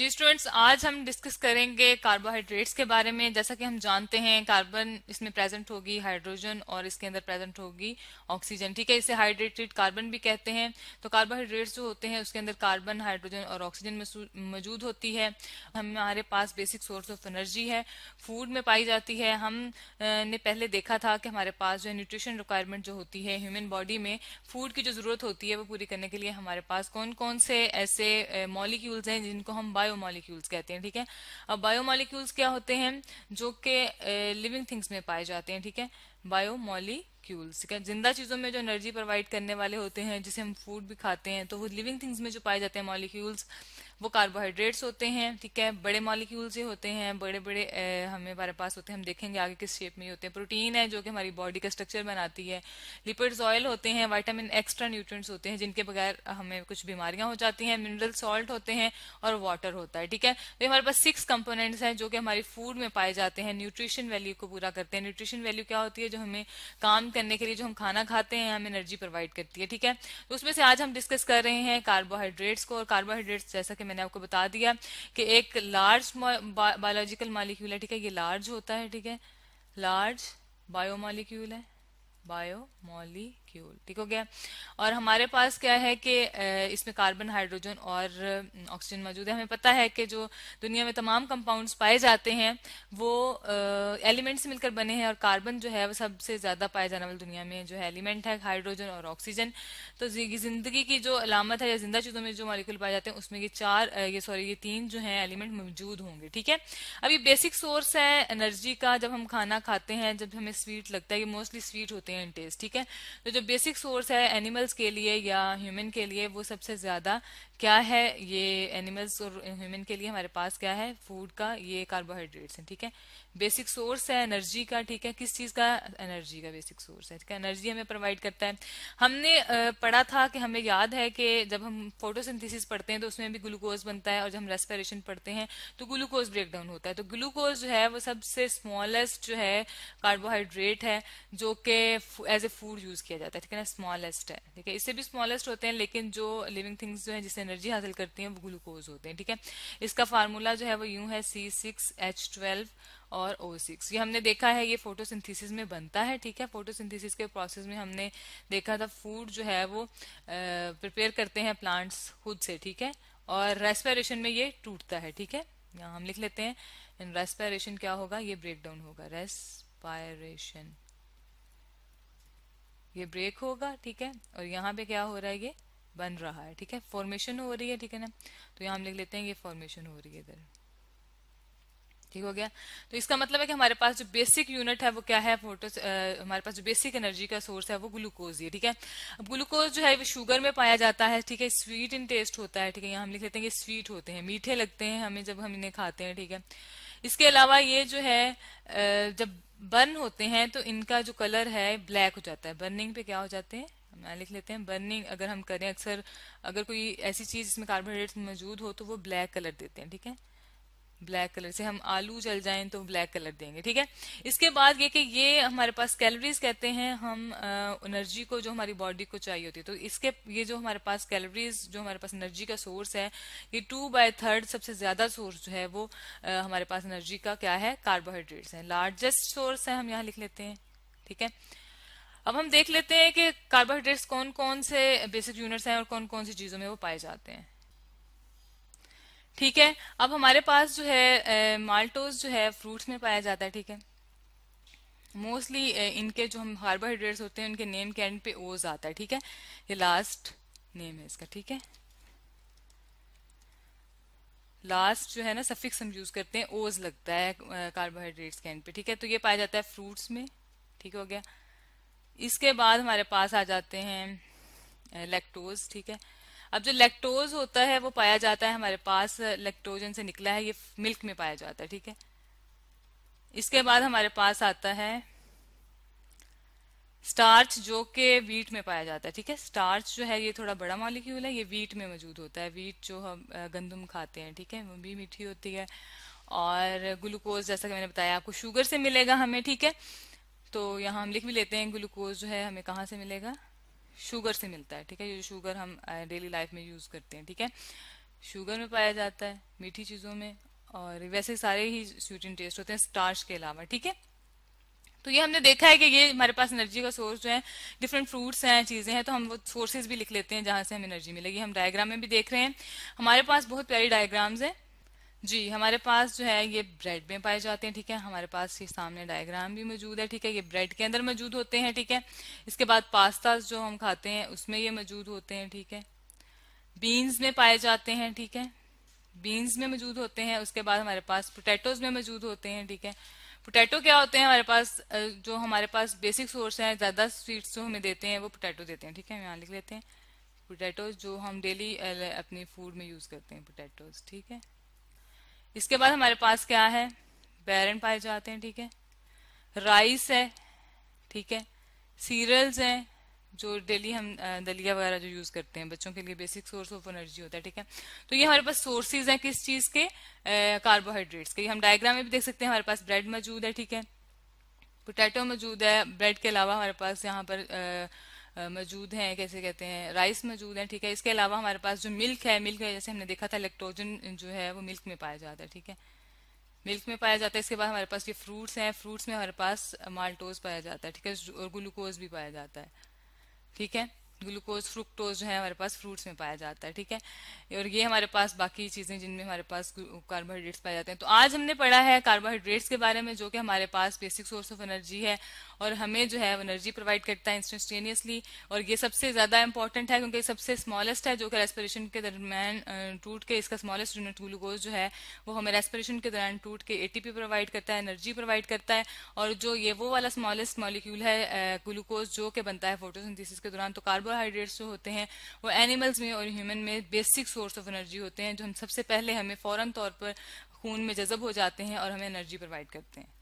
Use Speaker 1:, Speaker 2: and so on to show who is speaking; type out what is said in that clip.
Speaker 1: जी students आज हम discuss करेंगे कार्बोहाइड्रेट्स के बारे में जैसा कि हम जानते हैं कार्बन इसमें प्रेजेंट होगी हाइड्रोजन और इसके अंदर प्रेजेंट होगी ऑक्सीजन ठीक है इसे हाइड्रेटेड कार्बन भी कहते हैं तो कार्बोहाइड्रेट्स जो होते हैं उसके अंदर कार्बन हाइड्रोजन और ऑक्सीजन मौजूद होती है हमारे पास बेसिक सोर्स ऑफ एनर्जी है फूड में पाई जाती है हम ने पहले देखा था कि हमारे पास जो न्यूट्रिशन रिक्वायरमेंट जो होती है ह्यूमन बॉडी में फूड की जो जरूरत होती है वो पूरी करने के लिए हमारे पास कौन कौन से ऐसे मॉलिक्यूल्स हैं जिनको हम बायो बायोमोलिक्यूल्स कहते हैं ठीक है अब बायोमोलिक्यूल्स क्या होते हैं जो कि लिविंग थिंग्स में पाए जाते हैं ठीक है बायोमोलिक्यूल्स ठीक है जिंदा चीजों में जो एनर्जी प्रोवाइड करने वाले होते हैं जिसे हम फूड भी खाते हैं तो वो लिविंग थिंग्स में जो पाए जाते हैं मॉलिक्यूल्स वो कार्बोहाइड्रेट्स होते हैं ठीक है बड़े मॉलिक्यूल्स ही होते हैं बड़े बड़े हमें हमारे पास होते हैं हम देखेंगे आगे किस शेप में होते हैं प्रोटीन है जो कि हमारी बॉडी का स्ट्रक्चर बनाती है लिपिड्स ऑयल होते हैं वाइटामिन एक्स्ट्रा न्यूट्रिएंट्स होते हैं जिनके बगैर हमें कुछ बीमारियां हो जाती हैं मिनरल सॉल्ट होते हैं और वाटर होता है ठीक है तो हमारे पास सिक्स कंपोनेंट्स हैं जो कि हमारी फूड में पाए जाते हैं न्यूट्रिशन वैल्यू को पूरा करते हैं न्यूट्रिशन वैल्यू क्या होती है जो हमें काम करने के लिए जो हम खाना खाते हैं हमें एनर्जी प्रोवाइड करती है ठीक है तो उसमें से आज हम डिस्कस कर रहे हैं कार्बोहाइड्रेट्स को और कार्बोहाइड्रेट्स जैसा कि मैंने आपको बता दिया कि एक लार्ज बायोलॉजिकल मालिक्यूल है ठीक है ये लार्ज होता है ठीक है लार्ज बायोमालिक्यूल है बायोमोली मॉलिक्यूल ठीक हो गया और हमारे पास क्या है कि इसमें कार्बन हाइड्रोजन और ऑक्सीजन मौजूद है हमें पता है कि जो दुनिया में तमाम कंपाउंड्स पाए जाते हैं वो एलिमेंट्स मिलकर बने हैं और कार्बन जो है वो सबसे ज़्यादा पाए जाने वाले दुनिया में जो है एलिमेंट है हाइड्रोजन और ऑक्सीजन तो जिंदगी की जो अलामत है या जिंदा चीज़ों में जो मॉलिक्यूल पाए जाते हैं उसमें ये चार ये सॉरी ये तीन जो है एलिमेंट मौजूद होंगे ठीक है अब ये बेसिक सोर्स है एनर्जी का जब हम खाना खाते हैं जब हमें स्वीट लगता है ये मोस्टली स्वीट होते हैं टेस्ट ठीक है तो जो जो बेसिक सोर्स है एनिमल्स के लिए या ह्यूमन के लिए वो सबसे ज़्यादा क्या है ये एनिमल्स और ह्यूमन के लिए हमारे पास क्या है फूड का ये कार्बोहाइड्रेट्स हैं ठीक है बेसिक सोर्स है एनर्जी का ठीक है किस चीज का एनर्जी का बेसिक सोर्स है ठीक है एनर्जी हमें प्रोवाइड करता है हमने पढ़ा था कि हमें याद है कि जब हम फोटोसिंथेसिस पढ़ते हैं तो उसमें भी ग्लूकोज बनता है और जब हम रेस्पिरेशन पढ़ते हैं तो ग्लूकोज ब्रेकडाउन होता है तो ग्लूकोज जो है वो सबसे स्मॉलेस्ट जो है कार्बोहाइड्रेट है जो कि एज ए फूड यूज किया जाता है ठीक है ना स्मॉलेस्ट है ठीक है इससे भी स्मॉलेस्ट होते हैं लेकिन जो लिविंग थिंग्स जो है जिसे एनर्जी हासिल करती हैं वो ग्लूकोज होते हैं ठीक है इसका फार्मूला जो है वो यूं है सी सिक्स एच ट्वेल्व और ओ सिक्स ये हमने देखा है ये फोटोसिंथेसिस में बनता है ठीक है फोटोसिंथेसिस के प्रोसेस में हमने देखा था फूड जो है वो प्रिपेयर करते हैं प्लांट्स खुद से ठीक है और रेस्पिरेशन में ये टूटता है ठीक है यहाँ हम लिख लेते हैं इन रेस्पिरेशन क्या होगा ये ब्रेक डाउन होगा रेस्पायरेशन ये ब्रेक होगा ठीक है और यहाँ पे क्या हो रहा है ये बन रहा है ठीक है फॉर्मेशन हो रही है ठीक है ना तो यहाँ हम लिख लेते हैं ये फॉर्मेशन हो रही है इधर ठीक हो गया तो इसका मतलब है कि हमारे पास जो बेसिक यूनिट है वो क्या है फोटो हमारे पास जो बेसिक एनर्जी का सोर्स है वो ग्लूकोज है ठीक है अब ग्लूकोज जो है वो शुगर में पाया जाता है ठीक है स्वीट इन टेस्ट होता है ठीक है यहाँ हम लिख लेते हैं कि स्वीट होते हैं मीठे लगते हैं हमें जब हम इन्हें खाते हैं ठीक है इसके अलावा ये जो है जब बर्न होते हैं तो इनका जो कलर है ब्लैक हो जाता है बर्निंग पे क्या हो जाते हैं हम यहाँ लिख लेते हैं बर्निंग अगर हम करें अक्सर अगर कोई ऐसी चीज़ जिसमें कार्बोहाइड्रेट मौजूद हो तो वो ब्लैक कलर देते हैं ठीक है ब्लैक कलर से हम आलू जल जाए तो ब्लैक कलर देंगे ठीक है इसके बाद ये कि ये हमारे पास कैलोरीज कहते हैं हम एनर्जी को जो हमारी बॉडी को चाहिए होती है तो इसके ये जो हमारे पास कैलोरीज जो हमारे पास एनर्जी का सोर्स है ये टू बाय थर्ड सबसे ज्यादा सोर्स जो है वो आ, हमारे पास एनर्जी का क्या है कार्बोहाइड्रेट्स है लार्जेस्ट सोर्स है हम यहाँ लिख लेते हैं ठीक है अब हम देख लेते हैं कि कार्बोहाइड्रेट्स कौन कौन से बेसिक यूनिट्स हैं और कौन कौन सी चीजों में वो पाए जाते हैं ठीक है अब हमारे पास जो है माल्टोज जो है फ्रूट्स में पाया जाता है ठीक है मोस्टली इनके जो हम कार्बोहाइड्रेट्स होते हैं उनके नेम के एंड पे ओज आता है ठीक है ये लास्ट नेम है इसका ठीक है लास्ट जो है ना सफिक्स हम यूज करते हैं ओज लगता है कार्बोहाइड्रेट्स के एंड पे ठीक है तो ये पाया जाता है फ्रूट्स में ठीक हो गया इसके बाद हमारे पास आ जाते हैं लेक्टोज ठीक है अब जो लेक्टोज होता है वो पाया जाता है हमारे पास लेक्टोजन से निकला है ये मिल्क में पाया जाता है ठीक है इसके बाद हमारे पास आता है स्टार्च जो कि वीट में पाया जाता है ठीक है स्टार्च जो है ये थोड़ा बड़ा मॉलिक्यूल है ये वीट में मौजूद होता है वीट जो हम गंदम खाते हैं ठीक है वो भी मीठी होती है और ग्लूकोज जैसा कि मैंने बताया आपको शुगर से मिलेगा हमें ठीक है तो यहाँ हम लिख भी लेते हैं ग्लूकोज जो है हमें कहाँ से मिलेगा शुगर से मिलता है ठीक है ये शुगर हम डेली लाइफ में यूज़ करते हैं ठीक है शुगर में पाया जाता है मीठी चीज़ों में और वैसे सारे ही स्वीट इन टेस्ट होते हैं स्टार्च के अलावा ठीक है तो ये हमने देखा है कि ये हमारे पास एनर्जी का सोर्स जो है डिफरेंट फ्रूट्स हैं चीज़ें हैं तो हम वो सोर्सेज भी लिख लेते हैं जहाँ से हमें एनर्जी मिलेगी हम डायग्राम में भी देख रहे हैं हमारे पास बहुत प्यारी डायग्राम्स हैं जी हमारे पास जो है ये ब्रेड में पाए जाते हैं ठीक है हमारे पास ये सामने डायग्राम भी मौजूद है ठीक है ये ब्रेड के अंदर मौजूद होते हैं ठीक है इसके बाद पास्ता जो हम खाते हैं उसमें ये मौजूद होते हैं ठीक है बीन्स में पाए जाते हैं ठीक है बीन्स में मौजूद होते हैं उसके बाद हमारे पास पोटैटोज में मौजूद होते हैं ठीक है पोटैटो क्या होते हैं हमारे पास जो हमारे पास बेसिक सोर्स है ज्यादा स्वीट्स जो हमें देते हैं वो पोटैटो देते हैं ठीक है हम यहाँ लिख लेते हैं पोटैटोज जो हम डेली अपने फूड में यूज करते हैं पोटैटोज ठीक है इसके बाद हमारे पास क्या है बैरन पाए जाते हैं ठीक है राइस है ठीक है सीरियल्स हैं जो डेली हम दलिया वगैरह जो यूज करते हैं बच्चों के लिए बेसिक सोर्स ऑफ एनर्जी होता है ठीक है तो ये हमारे पास सोर्सेज हैं किस चीज के कार्बोहाइड्रेट्स के हम डायग्राम में भी देख सकते हैं हमारे पास ब्रेड मौजूद है ठीक है पोटैटो मौजूद है ब्रेड के अलावा हमारे पास यहाँ पर आ, मौजूद हैं कैसे कहते हैं राइस मौजूद है ठीक है इसके अलावा हमारे पास जो मिल्क है मिल्क जैसे हमने देखा था इलेक्ट्रोजन जो है वो मिल्क में पाया जाता है ठीक है मिल्क में पाया जाता है इसके बाद हमारे पास ये फ्रूट्स हैं फ्रूट्स में हमारे पास माल्टोज पाया जाता है ठीक है और ग्लूकोज भी पाया जाता है ठीक है ग्लूकोज फ्रुक्टोज जो है हमारे पास फ्रूट्स में पाया जाता है ठीक है और ये हमारे पास बाकी चीज़ें जिनमें हमारे पास कार्बोहाइड्रेट्स पाए जाते हैं तो आज हमने पढ़ा है कार्बोहाइड्रेट्स के बारे में जो कि हमारे पास बेसिक सोर्स ऑफ एनर्जी है और हमें जो है एनर्जी प्रोवाइड करता है इंस्टेंटेनियसली और ये सबसे ज़्यादा इंपॉर्टेंट है क्योंकि सबसे स्मॉलेस्ट है जो कि रेस्पिरेशन के दरमियान टूट के इसका स्मॉलेस्ट यूनिट ग्लूकोज जो है वो हमें रेस्पिरेशन के दौरान टूट के एटीपी प्रोवाइड करता है एनर्जी प्रोवाइड करता है और जो ये वो वाला स्मॉलेस्ट मॉलिक्यूल है ग्लूकोज जो कि बनता है फोटोसिंथेसिस के दौरान तो कार्बोहाइड्रेट्स जो होते हैं वो एनिमल्स में और ह्यूमन में बेसिक सोर्स ऑफ एनर्जी होते हैं जो हम सबसे पहले हमें फौरन तौर पर खून में जजब हो जाते हैं और हमें एनर्जी प्रोवाइड करते हैं